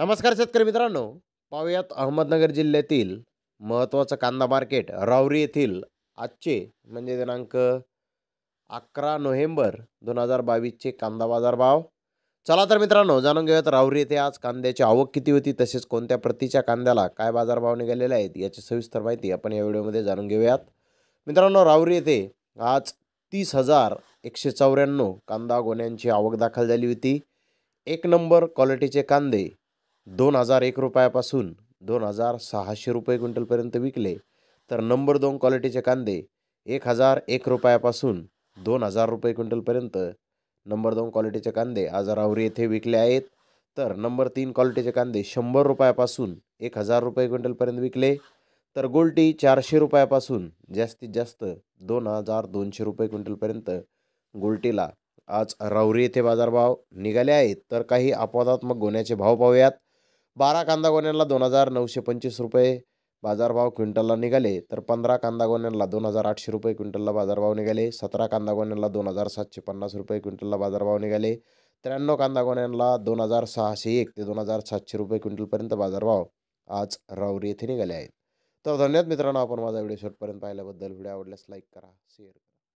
नमस्कार शेतकरी मित्रांनो पाहूयात अहमदनगर जिल्ह्यातील महत्त्वाचं कांदा मार्केट रावरी येथील आजचे म्हणजे दिनांक अकरा नोव्हेंबर दोन हजार बावीसचे कांदा बाजार भाव चला तर मित्रांनो जाणून घेऊयात रावरी येथे आज कांद्याची आवक किती होती तसेच कोणत्या प्रतीच्या कांद्याला काय बाजारभाव निघालेले आहेत याची सविस्तर माहिती आपण या व्हिडिओमध्ये जाणून घेऊयात मित्रांनो रावरी येथे आज तीस हजार एकशे चौऱ्याण्णव कांदा गोण्यांची आवक दाखल झाली होती एक नंबर क्वालिटीचे कांदे दोन हजार एक रुपयापासून दोन हजार सहाशे रुपये क्विंटलपर्यंत विकले तर नंबर दोन क्वालिटीचे कांदे एक हजार एक रुपयापासून दोन हजार रुपये क्विंटलपर्यंत नंबर दोन क्वालिटीचे कांदे आज रावरी येथे विकले आहेत तर नंबर तीन क्वालिटीचे कांदे शंभर रुपयापासून एक हजार रुपये क्विंटलपर्यंत विकले तर गोल्टी चारशे रुपयापासून जास्तीत जास्त दोन हजार दोनशे रुपये क्विंटलपर्यंत गोल्टीला आज रावरी येथे बाजारभाव निघाले आहेत तर काही अपवादात्मक गोण्याचे भाव पाहूयात बारा गोण्याला दोन हजार नऊशे पंचवीस रुपये बाजारभाव क्विंटलला निघाले तर पंधरा गोण्याला दोन हजार आठशे रुपये क्विंटलला बाजारभाव निघाले सतरा गोण्याला दोन हजार सातशे पन्नास रुपये क्विंटलला बाजारभाव निघाले त्र्याण्णव कांदागोन्यांना दोन हजार सहाशे एक ते दोन हजार सातशे रुपये क्विंटलपर्यंत बाजारभाव आज रावरी येथे निघाले आहेत तर धन्यवाद मित्रांनो आपण माझा व्हिडिओ शॉर्टपर्यंत पाहिल्याबद्दल व्हिडिओ आवडल्यास लाईक करा शेअर करा